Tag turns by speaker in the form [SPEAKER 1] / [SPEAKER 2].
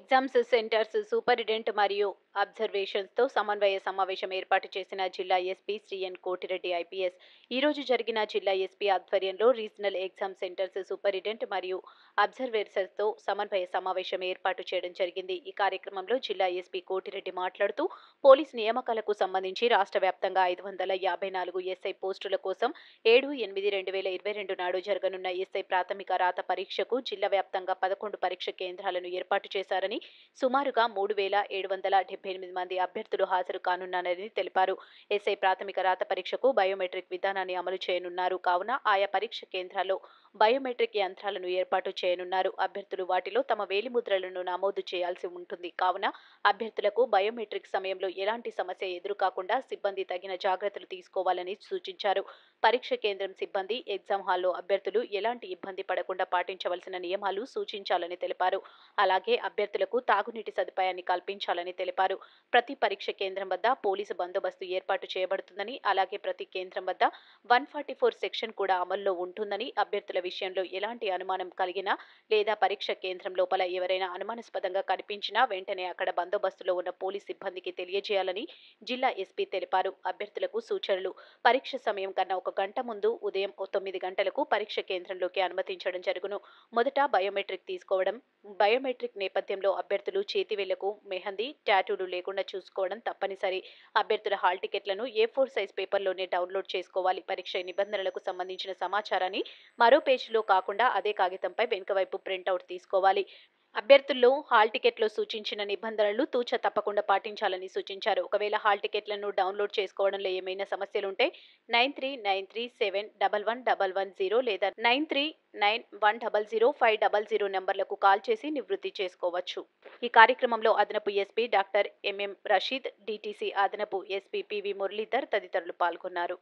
[SPEAKER 1] exams centres superintendent మరియు అబ్జర్వేషన్స్తో సమన్వయ సమావేశం ఏర్పాటు చేసిన జిల్లా SP Shri N Kotireddy IPS ఈరోజు జరిగిన జిల్లా ఎస్పీ ఆధ్వర్యంలో రీజనల్ ఎగ్జామ్ సెంటర్స్ సూపరింటెండెంట్ మరియు అబ్జర్వేర్సర్తో సమన్వయ సమావేశం ఏర్పాటు చేయడం జరిగింది ఈ కార్యక్రమంలో జిల్లా ఎస్పీ కోటిరెడ్డి మాట్లాడుతూ పోలీస్ నియామకాలకు సంబంధించి రాష్ట్ర వ్యాప్తంగా ఐదు వందల యాభై నాలుగు ఎస్ఐ పోస్టుల కోసం ఏడు ఎనిమిది రెండు వేల ఇరవై రెండు నాడు జరగనున్న ఎస్ఐ ప్రాథమిక రాత పరీక్షకు జిల్లా వ్యాప్తంగా పదకొండు పరీక్ష కేంద్రాలను ఏర్పాటు చేశారని సుమారుగా మూడు వేల ఏడు డెబ్బై ఎనిమిది మంది అభ్యర్థులు హాజరు కానున్నారని తెలిపారు ఎస్ఐ ప్రాథమిక రాత పరీక్షకు బయోమెట్రిక్ విధానాన్ని అమలు చేయనున్నారు కావున ఆయా పరీక్ష కేంద్రాల్లో బయోమెట్రిక్ యంత్రాలను ఏర్పాటు చేయనున్నారు అభ్యర్థులు వాటిలో తమ వేలిముద్రలను నమోదు చేయాల్సి ఉంటుంది కావున అభ్యర్థులకు బయోమెట్రిక్ సమయంలో ఎలాంటి సమస్య ఎదురుకాకుండా సిబ్బంది తగిన జాగ్రత్తలు తీసుకోవాలని సూచించారు పరీక్ష కేంద్రం సిబ్బంది ఎగ్జామ్ హాల్లో అభ్యర్థులు ఎలాంటి ఇబ్బంది పడకుండా పాటించవలసిన నియమాలు సూచించాలని తెలిపారు అలాగే అభ్యర్థులకు తాగునీటి సదుపాయాన్ని కల్పించాలని తెలిపారు తెలిపారు ప్రతి పరీక్ష కేంద్రం వద్ద పోలీసు బందోబస్తు ఏర్పాటు చేయబడుతుందని అలాగే ప్రతి కేంద్రం వద్ద వన్ ఫార్టీ ఫోర్ సెక్షన్ కూడా అమల్లో ఉంటుందని అభ్యర్థుల విషయంలో ఎలాంటి అనుమానం కలిగినా లేదా పరీక్ష కేంద్రం లోపల ఎవరైనా అనుమానాస్పదంగా కనిపించినా వెంటనే అక్కడ బందోబస్తులో ఉన్న పోలీస్ సిబ్బందికి తెలియజేయాలని జిల్లా ఎస్పీ తెలిపారు అభ్యర్థులకు సూచనలు పరీక్ష సమయం కన్నా ఒక గంట ముందు ఉదయం తొమ్మిది గంటలకు పరీక్ష కేంద్రంలోకి అనుమతించడం జరుగును మొదట బయోమెట్రిక్ తీసుకోవడం బయోమెట్రిక్ నేపథ్యంలో అభ్యర్థులు చేతివేళ్లకు మెహందీ టాటూలు లేకుండా చూసుకోవడం తప్పనిసరి అభ్యర్థుల హాల్ టికెట్లను ఏ ఫోర్ సైజ్ పేపర్లోనే డౌన్లోడ్ చేసుకోవాలి పరీక్ష నిబంధనలకు సంబంధించిన సమాచారాన్ని మరో పేజీలో కాకుండా అదే కాగితంపై వెనుకవైపు ప్రింట్అవుట్ తీసుకోవాలి అభ్యర్థుల్లో హాల్ టికెట్లో సూచించిన నిబంధనలు తూచ తప్పకుండా పాటించాలని సూచించారు ఒకవేళ హాల్ టికెట్లను డౌన్లోడ్ చేసుకోవడంలో ఏమైనా సమస్యలుంటే nine three nine three seven double one double one zero లేదా nine three nine one double zero five double zero నెంబర్లకు కాల్ చేసి నివృత్తి చేసుకోవచ్చు ఈ కార్యక్రమంలో అదనపు SP doctor MM Rasheed DTC అదనపు ఎస్పీ పివి మురళీధర్ తదితరులు పాల్గొన్నారు